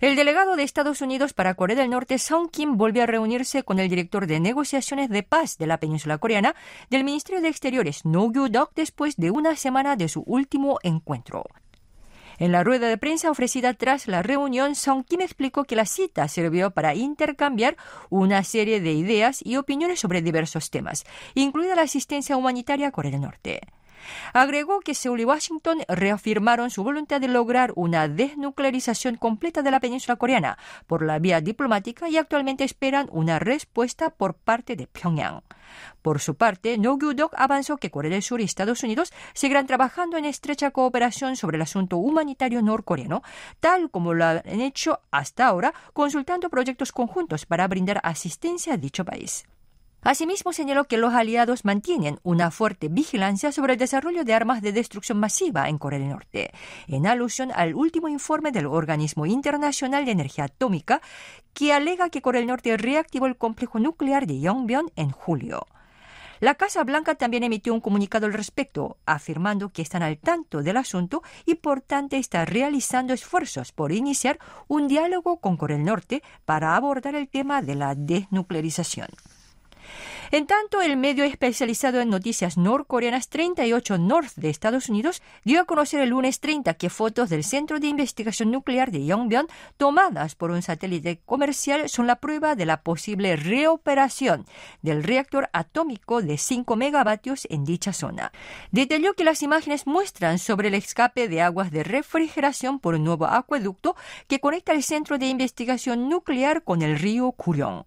El delegado de Estados Unidos para Corea del Norte, Song Kim, volvió a reunirse con el director de negociaciones de paz de la península coreana del Ministerio de Exteriores, No Gyu-dok, después de una semana de su último encuentro. En la rueda de prensa ofrecida tras la reunión, Song Kim explicó que la cita sirvió para intercambiar una serie de ideas y opiniones sobre diversos temas, incluida la asistencia humanitaria a Corea del Norte. Agregó que Seúl y Washington reafirmaron su voluntad de lograr una desnuclearización completa de la península coreana por la vía diplomática y actualmente esperan una respuesta por parte de Pyongyang. Por su parte, No Dog avanzó que Corea del Sur y Estados Unidos seguirán trabajando en estrecha cooperación sobre el asunto humanitario norcoreano, tal como lo han hecho hasta ahora, consultando proyectos conjuntos para brindar asistencia a dicho país. Asimismo, señaló que los aliados mantienen una fuerte vigilancia sobre el desarrollo de armas de destrucción masiva en Corea del Norte, en alusión al último informe del Organismo Internacional de Energía Atómica, que alega que Corea del Norte reactivó el complejo nuclear de Yongbyon en julio. La Casa Blanca también emitió un comunicado al respecto, afirmando que están al tanto del asunto y por tanto está realizando esfuerzos por iniciar un diálogo con Corea del Norte para abordar el tema de la desnuclearización. En tanto, el medio especializado en noticias norcoreanas 38 North de Estados Unidos dio a conocer el lunes 30 que fotos del Centro de Investigación Nuclear de Yongbyon tomadas por un satélite comercial son la prueba de la posible reoperación del reactor atómico de 5 megavatios en dicha zona. Detalló que las imágenes muestran sobre el escape de aguas de refrigeración por un nuevo acueducto que conecta el Centro de Investigación Nuclear con el río Kuryong.